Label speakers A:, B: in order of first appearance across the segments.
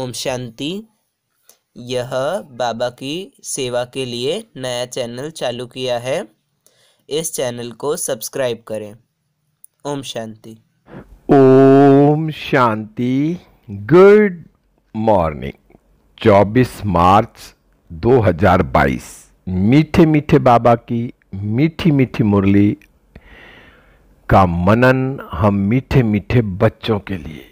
A: ओम शांति यह बाबा की सेवा के लिए नया चैनल चालू किया है इस चैनल को सब्सक्राइब करें ओम शांति ओम शांति गुड मॉर्निंग 24 मार्च 2022 मीठे मीठे बाबा की मीठी मीठी मुरली का मनन हम मीठे मीठे बच्चों के लिए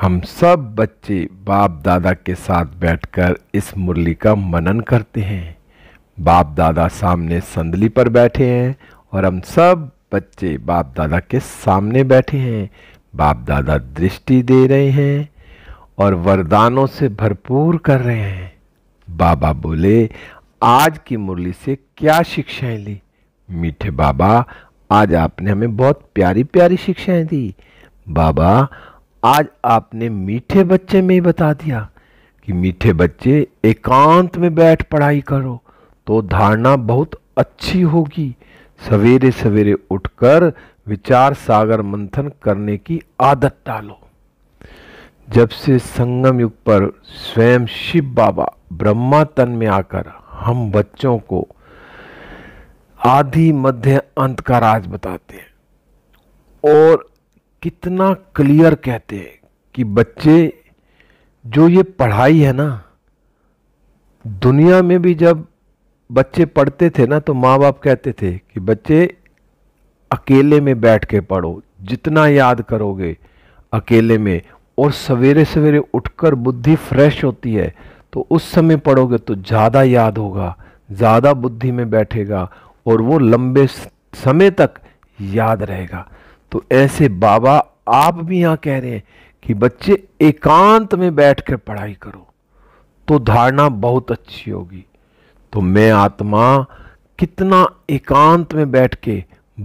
A: हम सब बच्चे बाप दादा के साथ बैठकर इस मुरली का मनन करते हैं बाप दादा सामने संदली पर बैठे हैं और हम सब बच्चे बाप दादा के सामने बैठे हैं बाप दादा दृष्टि दे रहे हैं और वरदानों से भरपूर कर रहे हैं बाबा बोले आज की मुरली से क्या शिक्षाएं ली मीठे बाबा आज आपने हमें बहुत प्यारी प्यारी शिक्षाएं दी बाबा आज आपने मीठे बच्चे में ही बता दिया कि मीठे बच्चे एकांत में बैठ पढ़ाई करो तो धारणा बहुत अच्छी होगी सवेरे सवेरे उठकर विचार सागर मंथन करने की आदत डालो जब से संगम युग पर स्वयं शिव बाबा ब्रह्मा तन में आकर हम बच्चों को आधी मध्य अंत का राज बताते हैं और कितना क्लियर कहते हैं कि बच्चे जो ये पढ़ाई है ना दुनिया में भी जब बच्चे पढ़ते थे ना तो माँ बाप कहते थे कि बच्चे अकेले में बैठ के पढ़ो जितना याद करोगे अकेले में और सवेरे सवेरे उठकर बुद्धि फ्रेश होती है तो उस समय पढ़ोगे तो ज़्यादा याद होगा ज़्यादा बुद्धि में बैठेगा और वो लंबे समय तक याद रहेगा तो ऐसे बाबा आप भी यहां कह रहे हैं कि बच्चे एकांत में बैठ कर पढ़ाई करो तो धारणा बहुत अच्छी होगी तो मैं आत्मा कितना एकांत में बैठ के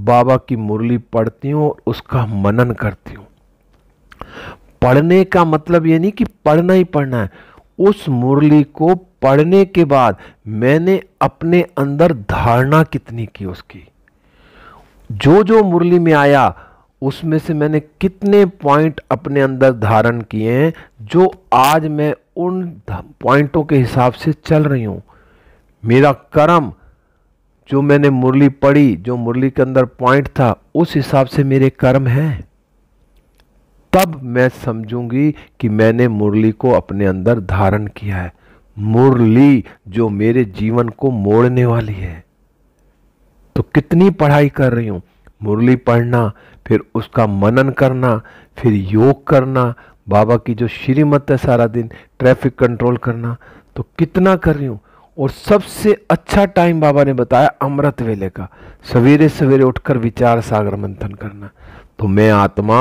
A: बाबा की मुरली पढ़ती हूँ और उसका मनन करती हूं पढ़ने का मतलब ये नहीं कि पढ़ना ही पढ़ना है उस मुरली को पढ़ने के बाद मैंने अपने अंदर धारणा कितनी की उसकी जो जो मुरली में आया उसमें से मैंने कितने पॉइंट अपने अंदर धारण किए हैं जो आज मैं उन पॉइंटों के हिसाब से चल रही हूँ मेरा कर्म जो मैंने मुरली पढ़ी जो मुरली के अंदर पॉइंट था उस हिसाब से मेरे कर्म हैं तब मैं समझूंगी कि मैंने मुरली को अपने अंदर धारण किया है मुरली जो मेरे जीवन को मोड़ने वाली है तो कितनी पढ़ाई कर रही हूँ मुरली पढ़ना फिर उसका मनन करना फिर योग करना बाबा की जो श्रीमत है सारा दिन ट्रैफिक कंट्रोल करना तो कितना कर रही हूँ और सबसे अच्छा टाइम बाबा ने बताया अमृत वेले का सवेरे सवेरे उठकर विचार सागर मंथन करना तो मैं आत्मा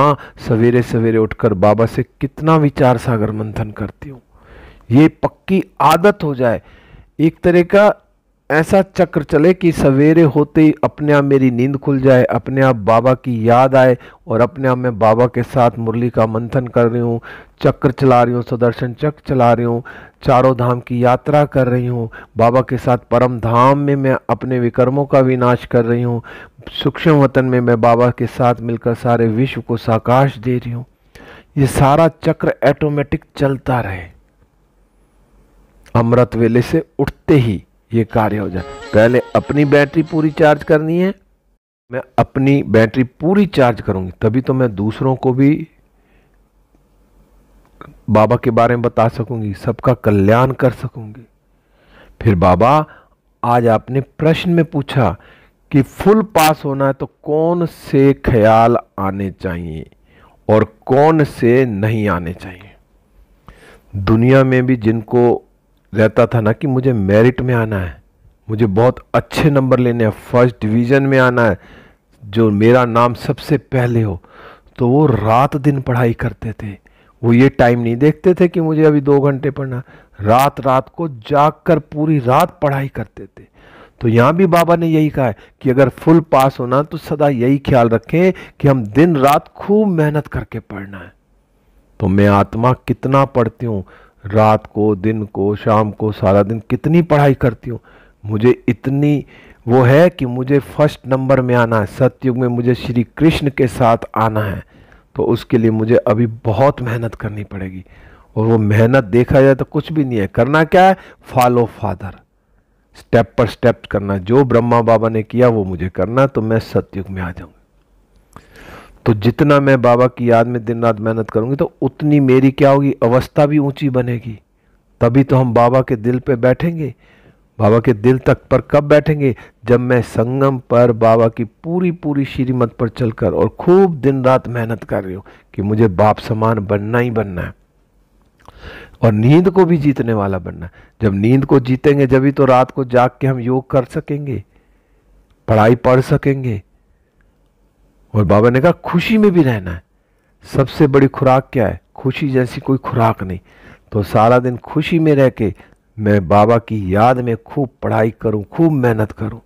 A: सवेरे सवेरे उठकर बाबा से कितना विचार सागर मंथन करती हूँ ये पक्की आदत हो जाए एक तरह का ऐसा चक्र चले कि सवेरे होते ही अपने आप मेरी नींद खुल जाए अपने आप बाबा की याद आए और अपने आप मैं बाबा के साथ मुरली का मंथन कर रही हूँ चक्र चला रही हूँ सुदर्शन चक्र चला रही हूँ चारों धाम की यात्रा कर रही हूँ बाबा के साथ परम धाम में मैं अपने विकर्मों का विनाश कर रही हूँ सूक्ष्म वतन में मैं बाबा के साथ मिलकर सारे विश्व को साकाश दे रही हूँ ये सारा चक्र ऐटोमेटिक चलता रहे अमृत वेले से उठते ही ये कार्य हो जाए पहले अपनी बैटरी पूरी चार्ज करनी है मैं अपनी बैटरी पूरी चार्ज करूंगी तभी तो मैं दूसरों को भी बाबा के बारे में बता सकूंगी सबका कल्याण कर सकूंगी फिर बाबा आज आपने प्रश्न में पूछा कि फुल पास होना है तो कौन से ख्याल आने चाहिए और कौन से नहीं आने चाहिए दुनिया में भी जिनको रहता था ना कि मुझे मेरिट में आना है मुझे बहुत अच्छे नंबर लेने हैं फर्स्ट डिवीज़न में आना है जो मेरा नाम सबसे पहले हो तो वो रात दिन पढ़ाई करते थे वो ये टाइम नहीं देखते थे कि मुझे अभी दो घंटे पढ़ना रात रात को जाग कर पूरी रात पढ़ाई करते थे तो यहाँ भी बाबा ने यही कहा है कि अगर फुल पास होना तो सदा यही ख्याल रखें कि हम दिन रात खूब मेहनत करके पढ़ना है तो मैं आत्मा कितना पढ़ती हूँ रात को दिन को शाम को सारा दिन कितनी पढ़ाई करती हूँ मुझे इतनी वो है कि मुझे फर्स्ट नंबर में आना है सत्युग में मुझे श्री कृष्ण के साथ आना है तो उसके लिए मुझे अभी बहुत मेहनत करनी पड़ेगी और वो मेहनत देखा जाए तो कुछ भी नहीं है करना क्या है फॉलो फादर स्टेप पर स्टेप करना जो ब्रह्मा बाबा ने किया वो मुझे करना तो मैं सत्युग में आ जाऊंगा तो जितना मैं बाबा की याद में दिन रात मेहनत करूंगी तो उतनी मेरी क्या होगी अवस्था भी ऊंची बनेगी तभी तो हम बाबा के दिल पे बैठेंगे बाबा के दिल तक पर कब बैठेंगे जब मैं संगम पर बाबा की पूरी पूरी श्रीमत पर चलकर और खूब दिन रात मेहनत कर रही हूँ कि मुझे बाप समान बनना ही बनना है और नींद को भी जीतने वाला बनना है जब नींद को जीतेंगे जब ही तो रात को जाग के हम योग कर सकेंगे पढ़ाई पढ़ सकेंगे और बाबा ने कहा खुशी में भी रहना है सबसे बड़ी खुराक क्या है खुशी जैसी कोई खुराक नहीं तो सारा दिन खुशी में रह के मैं बाबा की याद में खूब पढ़ाई करूं खूब मेहनत करूं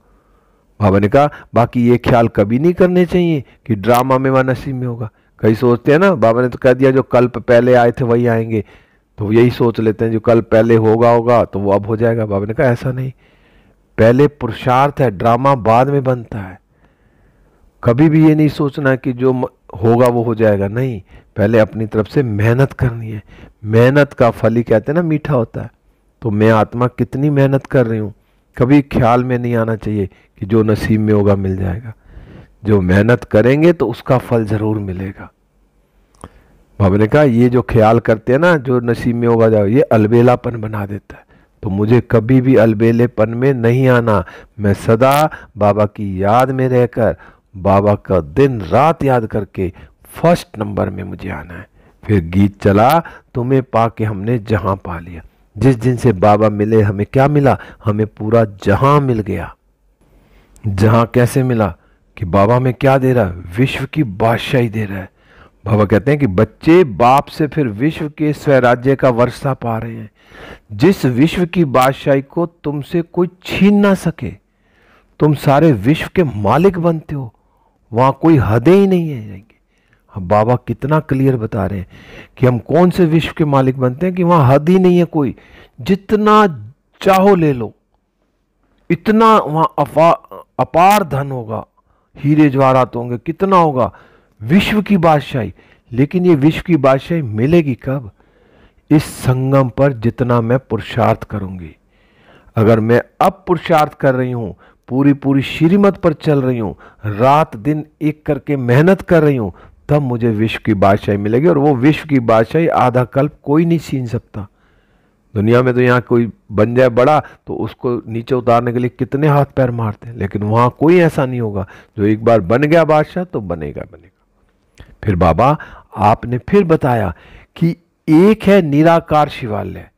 A: बाबा ने कहा बाकी ये ख्याल कभी नहीं करने चाहिए कि ड्रामा में मेवा नसीब में होगा कई सोचते हैं ना बाबा ने तो कह दिया जो कल पहले आए थे वही आएंगे तो यही सोच लेते हैं जो कल पहले होगा होगा तो वो अब हो जाएगा बाबा ने कहा ऐसा नहीं पहले पुरुषार्थ है ड्रामा बाद में बनता है कभी भी ये नहीं सोचना कि जो होगा वो हो जाएगा नहीं पहले अपनी तरफ से मेहनत करनी है मेहनत का फल ही कहते हैं ना मीठा होता है तो मैं आत्मा कितनी मेहनत कर रही हूँ कभी ख्याल में नहीं आना चाहिए कि जो नसीब में होगा मिल जाएगा जो मेहनत करेंगे तो उसका फल ज़रूर मिलेगा बाबा ने कहा ये जो ख्याल करते हैं ना जो नसीब में होगा जाओ ये अलबेलापन बना देता है तो मुझे कभी भी अलबेलेपन में नहीं आना मैं सदा बाबा की याद में रहकर बाबा का दिन रात याद करके फर्स्ट नंबर में मुझे आना है फिर गीत चला तुम्हें पा के हमने जहां पा लिया जिस दिन से बाबा मिले हमें क्या मिला हमें पूरा जहां मिल गया जहां कैसे मिला कि बाबा हमें क्या दे रहा है विश्व की बादशाही दे रहा है बाबा कहते हैं कि बच्चे बाप से फिर विश्व के स्वराज्य का वर्षा पा रहे हैं जिस विश्व की बादशाही को तुमसे कोई छीन ना सके तुम सारे विश्व के मालिक बनते हो वहां कोई हदें ही नहीं है अब बाबा कितना क्लियर बता रहे हैं कि हम कौन से विश्व के मालिक बनते हैं कि वहां हद ही नहीं है कोई जितना चाहो ले लो इतना वहां अपार धन होगा हीरे तो होंगे कितना होगा विश्व की बादशाही लेकिन ये विश्व की बादशाही मिलेगी कब इस संगम पर जितना मैं पुरुषार्थ करूंगी अगर मैं अब पुरुषार्थ कर रही हूं पूरी पूरी श्रीमत पर चल रही हूं रात दिन एक करके मेहनत कर रही हूं तब मुझे विश्व की बादशाही मिलेगी और वो विश्व की बादशाही आधा कल्प कोई नहीं छीन सकता दुनिया में तो यहाँ कोई बन जाए बड़ा तो उसको नीचे उतारने के लिए कितने हाथ पैर मारते हैं लेकिन वहां कोई ऐसा नहीं होगा जो एक बार बन गया बादशाह तो बनेगा बनेगा फिर बाबा आपने फिर बताया कि एक है निराकार शिवालय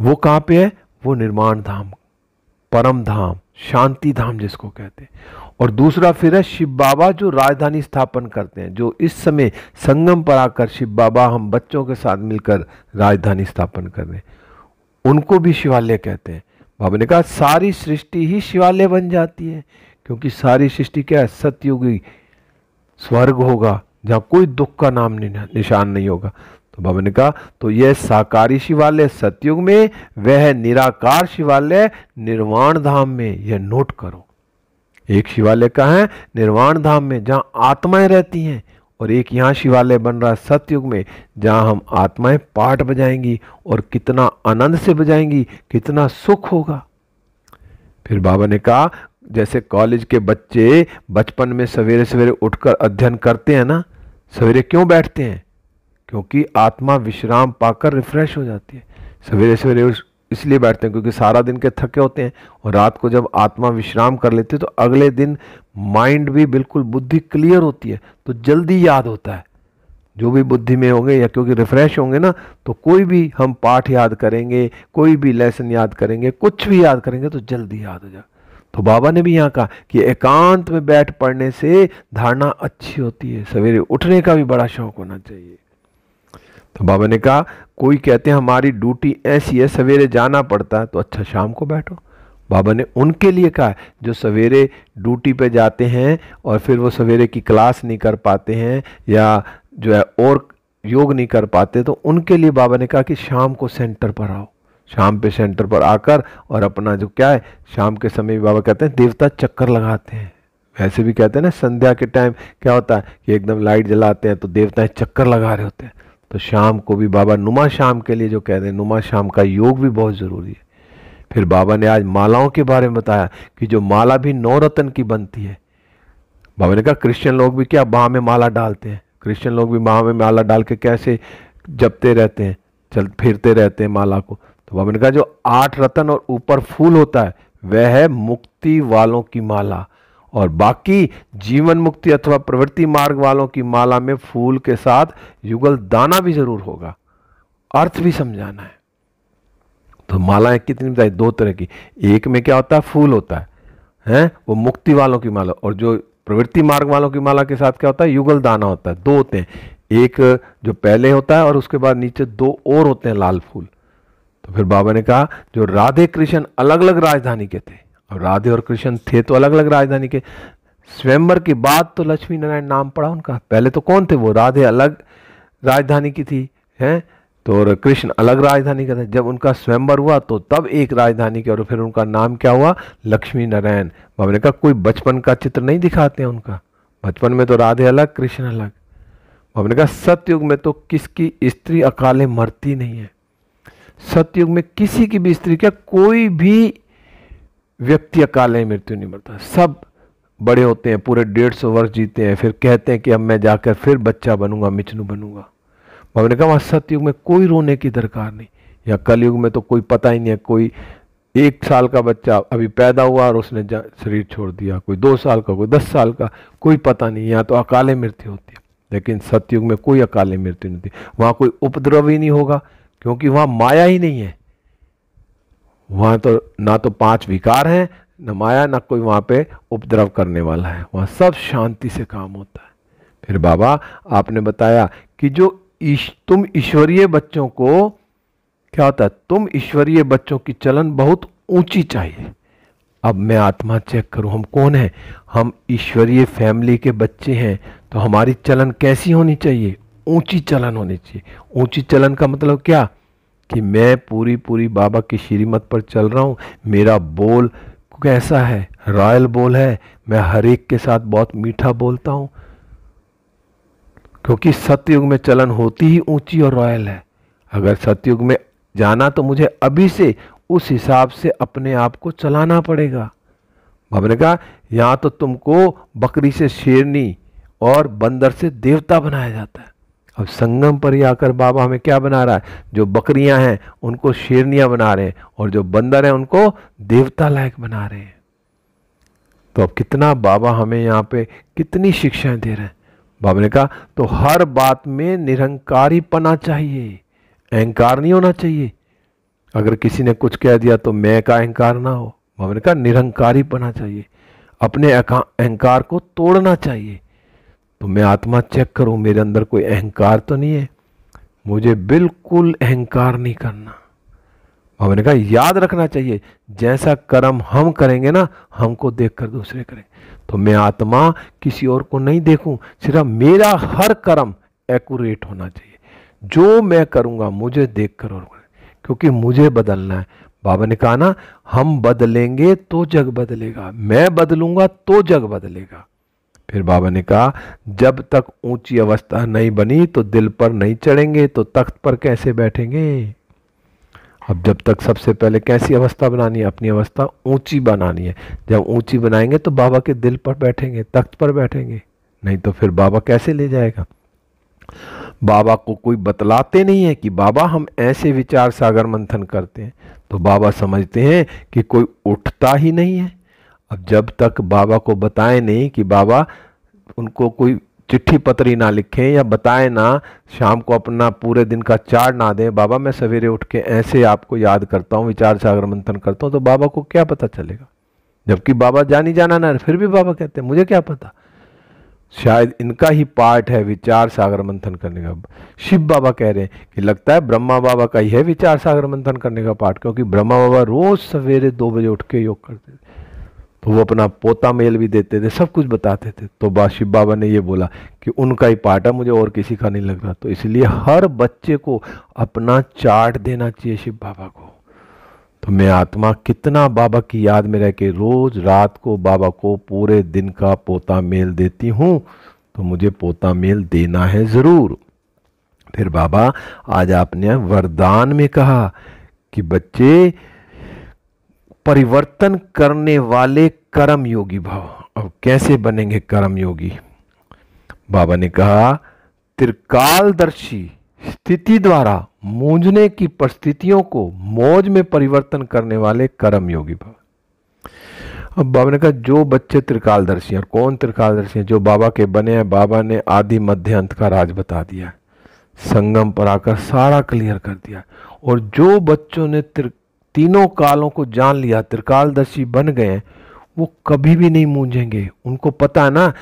A: वो कहां पे है वो निर्माण धाम परम धाम शांति धाम जिसको कहते हैं और दूसरा फिर है शिव बाबा जो राजधानी स्थापन करते हैं जो इस समय संगम पर आकर शिव बाबा हम बच्चों के साथ मिलकर राजधानी स्थापन कर रहे हैं उनको भी शिवालय कहते हैं बाबा ने कहा सारी सृष्टि ही शिवालय बन जाती है क्योंकि सारी सृष्टि क्या है सत्युगी स्वर्ग होगा जहाँ कोई दुख का नाम निशान नहीं होगा तो बाबा ने कहा तो यह साकारी शिवालय सतयुग में वह निराकार शिवालय निर्वाण धाम में यह नोट करो एक शिवालय का है निर्वाण धाम में जहां आत्माएं रहती हैं और एक यहां शिवालय बन रहा है सतयुग में जहां हम आत्माएं पाठ बजाएंगी और कितना आनंद से बजाएंगी कितना सुख होगा फिर बाबा ने कहा जैसे कॉलेज के बच्चे बचपन में सवेरे सवेरे उठकर अध्ययन करते हैं ना सवेरे क्यों बैठते हैं क्योंकि आत्मा विश्राम पाकर रिफ्रेश हो जाती है सवेरे सवेरे इसलिए बैठते हैं क्योंकि सारा दिन के थके होते हैं और रात को जब आत्मा विश्राम कर लेती है तो अगले दिन माइंड भी बिल्कुल बुद्धि क्लियर होती है तो जल्दी याद होता है जो भी बुद्धि में होंगे या क्योंकि रिफ्रेश होंगे ना तो कोई भी हम पाठ याद करेंगे कोई भी लेसन याद करेंगे कुछ भी याद करेंगे तो जल्दी याद हो जाए तो बाबा ने भी यहाँ कहा कि एकांत में बैठ पढ़ने से धारणा अच्छी होती है सवेरे उठने का भी बड़ा शौक होना चाहिए तो बाबा ने कहा कोई कहते हैं हमारी ड्यूटी ऐसी है सवेरे जाना पड़ता है तो अच्छा शाम को बैठो बाबा ने उनके लिए कहा जो सवेरे ड्यूटी पे जाते हैं और फिर वो सवेरे की क्लास नहीं कर पाते हैं या जो है और योग नहीं कर पाते तो उनके लिए बाबा ने कहा कि शाम को सेंटर पर आओ शाम पे सेंटर पर आकर और अपना जो क्या है शाम के समय भी बाबा कहते हैं देवता चक्कर लगाते हैं वैसे भी कहते हैं ना संध्या के टाइम क्या होता है कि एकदम लाइट जलाते हैं तो देवताएं चक्कर लगा रहे होते हैं तो शाम को भी बाबा नुमा शाम के लिए जो कह रहे हैं नुमा शाम का योग भी बहुत ज़रूरी है फिर बाबा ने आज मालाओं के बारे में बताया कि जो माला भी नौ रतन की बनती है बाबा ने कहा क्रिश्चियन लोग भी क्या बाह में माला डालते हैं क्रिश्चियन लोग भी बाह में माला डाल के कैसे जपते रहते हैं चल फिरते रहते हैं माला को तो बाबा ने कहा जो आठ रतन और ऊपर फूल होता है वह है मुक्ति वालों की माला और बाकी जीवन मुक्ति अथवा प्रवृत्ति मार्ग वालों की माला में फूल के साथ युगल दाना भी जरूर होगा अर्थ भी समझाना है तो मालाएं कितनी बताई दो तरह की एक में क्या होता है फूल होता है हैं वो मुक्ति वालों की माला और जो प्रवृत्ति मार्ग वालों की माला के साथ क्या होता है युगल दाना होता है दो होते हैं एक जो पहले होता है और उसके बाद नीचे दो और होते हैं लाल फूल तो फिर बाबा ने कहा जो राधे कृष्ण अलग अलग राजधानी के थे राधे और कृष्ण थे तो अलग अलग राजधानी के स्वयंवर की बात तो लक्ष्मी नारायण नाम पड़ा उनका पहले तो कौन थे वो राधे अलग राजधानी की थी हैं तो और कृष्ण अलग राजधानी का था जब उनका स्वयंवर हुआ तो तब एक राजधानी के और फिर उनका नाम क्या हुआ लक्ष्मी नारायण मैंने ने कहा कोई बचपन का चित्र नहीं दिखाते हैं उनका बचपन में तो राधे अलग कृष्ण अलग मैंने कहा सत्युग में तो किसकी स्त्री अकाले मरती नहीं है सत्युग में किसी की भी स्त्री क्या कोई भी व्यक्ति अकाले मृत्यु नहीं मरता सब बड़े होते हैं पूरे डेढ़ सौ वर्ष जीते हैं फिर कहते हैं कि अब मैं जाकर फिर बच्चा बनूंगा मिचनू बनूंगा मैंने ने कहा वहाँ सतयुग में कोई रोने की दरकार नहीं या कलयुग में तो कोई पता ही नहीं है कोई एक साल का बच्चा अभी पैदा हुआ और उसने शरीर छोड़ दिया कोई दो साल का कोई दस साल का कोई पता नहीं यहाँ तो अकाले मृत्यु होती है लेकिन सतयुग में कोई अकाले मृत्यु नहीं होती वहाँ कोई उपद्रव ही नहीं होगा क्योंकि वहाँ माया ही नहीं है वहां तो ना तो पांच विकार हैं न माया ना कोई वहां पे उपद्रव करने वाला है वहां सब शांति से काम होता है फिर बाबा आपने बताया कि जो इश, तुम ईश्वरीय बच्चों को क्या होता है तुम ईश्वरीय बच्चों की चलन बहुत ऊंची चाहिए अब मैं आत्मा चेक करूं हम कौन हैं हम ईश्वरीय फैमिली के बच्चे हैं तो हमारी चलन कैसी होनी चाहिए ऊंची चलन होनी चाहिए ऊंची चलन का मतलब क्या कि मैं पूरी पूरी बाबा की श्रीमत पर चल रहा हूँ मेरा बोल कैसा है रॉयल बोल है मैं हर एक के साथ बहुत मीठा बोलता हूँ क्योंकि सत्युग में चलन होती ही ऊंची और रॉयल है अगर सत्युग में जाना तो मुझे अभी से उस हिसाब से अपने आप को चलाना पड़ेगा बाबा ने कहा यहाँ तो तुमको बकरी से शेरनी और बंदर से देवता बनाया जाता है और संगम पर ही आकर बाबा हमें क्या बना रहा है जो बकरियां हैं उनको शेरनियां बना रहे हैं और जो बंदर हैं उनको देवता लायक बना रहे हैं तो अब कितना बाबा हमें यहाँ पे कितनी शिक्षाएं दे रहे हैं बाबा ने कहा तो हर बात में निरंकारी पना चाहिए अहंकार नहीं होना चाहिए अगर किसी ने कुछ कह दिया तो मैं का अहंकार ना हो बाबा ने कहा निरंकारी पना चाहिए अपने अहंकार को तोड़ना चाहिए तो मैं आत्मा चेक करूं मेरे अंदर कोई अहंकार तो नहीं है मुझे बिल्कुल अहंकार नहीं करना बाबा ने कहा याद रखना चाहिए जैसा कर्म हम करेंगे ना हमको देखकर दूसरे करें तो मैं आत्मा किसी और को नहीं देखूं सिर्फ मेरा हर कर्म एक्यूरेट होना चाहिए जो मैं करूंगा मुझे देखकर और करें क्योंकि मुझे बदलना है बाबा ने कहा ना हम बदलेंगे तो जग बदलेगा मैं बदलूंगा तो जग बदलेगा फिर बाबा ने कहा जब तक ऊंची अवस्था नहीं बनी तो दिल पर नहीं चढ़ेंगे तो तख्त पर कैसे बैठेंगे अब जब तक सबसे पहले कैसी अवस्था बनानी है अपनी अवस्था ऊंची बनानी है जब ऊंची बनाएंगे तो बाबा के दिल पर बैठेंगे तख्त पर बैठेंगे नहीं तो फिर बाबा कैसे ले जाएगा बाबा को कोई बतलाते नहीं है कि बाबा हम ऐसे विचार सागर मंथन करते हैं तो बाबा समझते हैं कि कोई उठता ही नहीं है अब जब तक बाबा को बताए नहीं कि बाबा उनको कोई चिट्ठी पत्री ना लिखें या बताएं ना शाम को अपना पूरे दिन का चार ना दें बाबा मैं सवेरे उठ के ऐसे आपको याद करता हूँ विचार सागर मंथन करता हूँ तो बाबा को क्या पता चलेगा जबकि बाबा जानी जाना ना फिर भी बाबा कहते हैं मुझे क्या पता शायद इनका ही पार्ट है विचार सागर मंथन करने का शिव बाबा कह रहे हैं कि लगता है ब्रह्मा बाबा का ही है विचार सागर मंथन करने का पार्ट क्योंकि ब्रह्मा बाबा रोज सवेरे दो बजे उठ के योग करते थे तो वो अपना पोता मेल भी देते थे सब कुछ बताते थे तो बादशिव बाबा ने ये बोला कि उनका ही पार्ट है मुझे और किसी का नहीं लग रहा तो इसलिए हर बच्चे को अपना चार्ट देना चाहिए शिव बाबा को तो मैं आत्मा कितना बाबा की याद में रह के रोज़ रात को बाबा को पूरे दिन का पोता मेल देती हूँ तो मुझे पोता मेल देना है ज़रूर फिर बाबा आज आपने वरदान में कहा कि बच्चे परिवर्तन करने वाले कर्म योगी भाव अब कैसे बनेंगे कर्म योगी बाबा ने कहा त्रिकालदर्शी स्थिति द्वारा मूंझने की परिस्थितियों को मौज में परिवर्तन करने वाले कर्म योगी भाव अब बाबा ने कहा जो बच्चे त्रिकालदर्शी हैं कौन त्रिकालदर्शी हैं जो बाबा के बने हैं बाबा ने आदि मध्य अंत का राज बता दिया संगम पर आकर सारा क्लियर कर दिया और जो बच्चों ने त्रिक तीनों कालों को जान लिया त्रिकालदर्शी बन गए वो कभी भी नहीं मूंझेंगे उनको पता है ना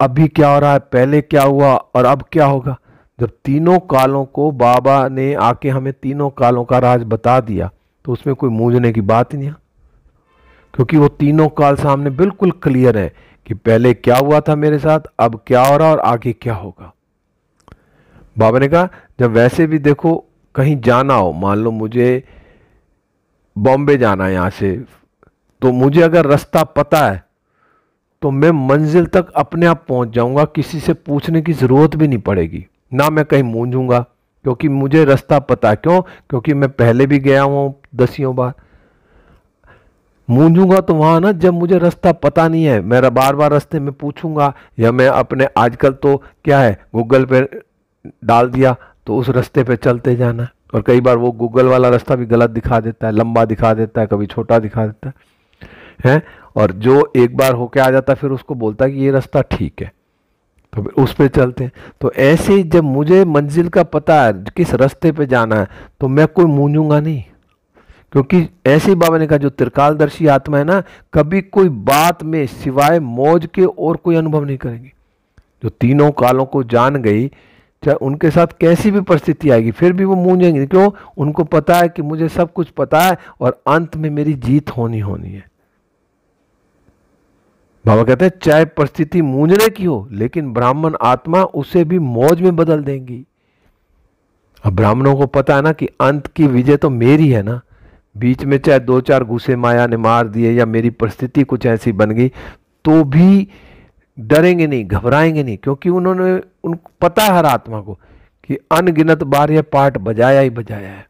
A: अभी क्या हो रहा है पहले क्या हुआ और अब क्या होगा जब तीनों कालों को बाबा ने आके हमें तीनों कालों का राज बता दिया तो उसमें कोई मूंझने की बात ही नहीं क्योंकि वो तीनों काल सामने बिल्कुल क्लियर है कि पहले क्या हुआ था मेरे साथ अब क्या हो रहा और आगे क्या होगा बाबा ने कहा जब वैसे भी देखो कहीं जाना हो मान लो मुझे बॉम्बे जाना है यहाँ से तो मुझे अगर रास्ता पता है तो मैं मंजिल तक अपने आप पहुँच जाऊँगा किसी से पूछने की ज़रूरत भी नहीं पड़ेगी ना मैं कहीं मूंझूंगा क्योंकि मुझे रास्ता पता क्यों क्योंकि मैं पहले भी गया हूँ दसियों बार मूंझूंगा तो वहाँ ना जब मुझे रास्ता पता नहीं है मेरा बार बार रास्ते में पूछूंगा या मैं अपने आजकल तो क्या है गूगल पे डाल दिया तो उस रास्ते पे चलते जाना और कई बार वो गूगल वाला रास्ता भी गलत दिखा देता है लंबा दिखा देता है कभी छोटा दिखा देता है और जो एक बार होके आ जाता है फिर उसको बोलता है कि ये रास्ता ठीक है तो उस पर चलते हैं तो ऐसे ही जब मुझे मंजिल का पता है किस रास्ते पे जाना है तो मैं कोई मूंजूंगा नहीं क्योंकि ऐसे ही बाबा ने कहा जो त्रिकालदर्शी आत्मा है ना कभी कोई बात में सिवाय मौज के और कोई अनुभव नहीं करेंगे जो तीनों कालों को जान गई चाहे उनके साथ कैसी भी परिस्थिति आएगी फिर भी वो मूंझेंगे क्यों उनको पता है कि मुझे सब कुछ पता है और अंत में मेरी जीत होनी होनी है बाबा कहते हैं चाहे परिस्थिति मूंझने की हो लेकिन ब्राह्मण आत्मा उसे भी मौज में बदल देंगी अब ब्राह्मणों को पता है ना कि अंत की विजय तो मेरी है ना बीच में चाहे दो चार घुसे माया ने मार दिए या मेरी परिस्थिति कुछ ऐसी बन गई तो भी डरेंगे नहीं घबराएंगे नहीं क्योंकि उन्होंने उन पता हर आत्मा को कि अनगिनत बार यह पाठ बजाया ही बजाया है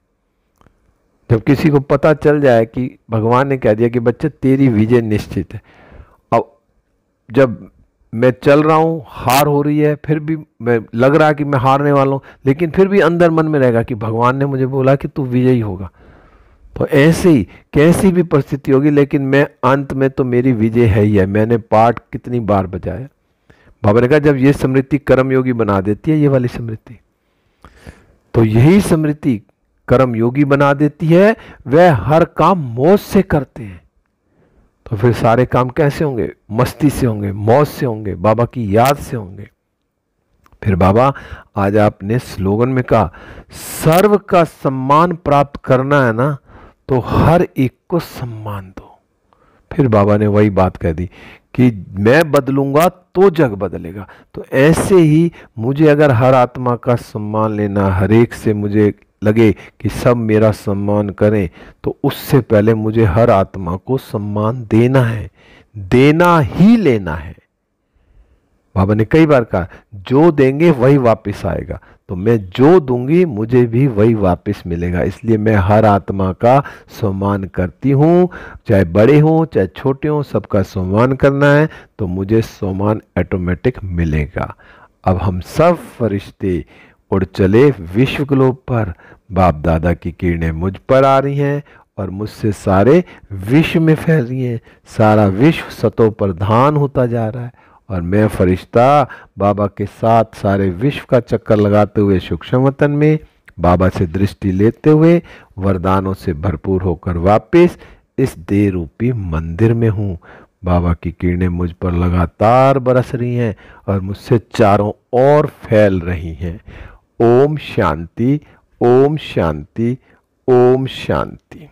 A: जब किसी को पता चल जाए कि भगवान ने कह दिया कि बच्चे तेरी विजय निश्चित है अब जब मैं चल रहा हूँ हार हो रही है फिर भी मैं लग रहा है कि मैं हारने वाला हूँ लेकिन फिर भी अंदर मन में रहेगा कि भगवान ने मुझे बोला कि तू विजयी होगा तो ऐसे ही कैसी भी परिस्थिति होगी लेकिन मैं अंत में तो मेरी विजय है ही है मैंने पाठ कितनी बार बजाया बाबा ने कहा जब ये स्मृति कर्मयोगी बना देती है ये वाली स्मृति तो यही स्मृति कर्मयोगी बना देती है वह हर काम मौज से करते हैं तो फिर सारे काम कैसे होंगे मस्ती से होंगे मौज से होंगे बाबा की याद से होंगे फिर बाबा आज आपने स्लोगन में कहा सर्व का सम्मान प्राप्त करना है ना तो हर एक को सम्मान दो फिर बाबा ने वही बात कह दी कि मैं बदलूंगा तो जग बदलेगा तो ऐसे ही मुझे अगर हर आत्मा का सम्मान लेना हर एक से मुझे लगे कि सब मेरा सम्मान करें तो उससे पहले मुझे हर आत्मा को सम्मान देना है देना ही लेना है बाबा ने कई बार कहा जो देंगे वही वापस आएगा तो मैं जो दूंगी मुझे भी वही वापस मिलेगा इसलिए मैं हर आत्मा का सम्मान करती हूँ चाहे बड़े हों चाहे छोटे हों सबका सम्मान करना है तो मुझे सम्मान ऑटोमेटिक मिलेगा अब हम सब फरिश्ते उड़ चले विश्व ग्लोब पर बाप दादा की किरणें मुझ पर आ रही हैं और मुझसे सारे विश्व में फैल रही हैं सारा विश्व सतों पर धान होता जा रहा है और मैं फरिश्ता बाबा के साथ सारे विश्व का चक्कर लगाते हुए सूक्ष्म वतन में बाबा से दृष्टि लेते हुए वरदानों से भरपूर होकर वापस इस दे रूपी मंदिर में हूँ बाबा की किरणें मुझ पर लगातार बरस रही हैं और मुझसे चारों ओर फैल रही हैं ओम शांति ओम शांति ओम शांति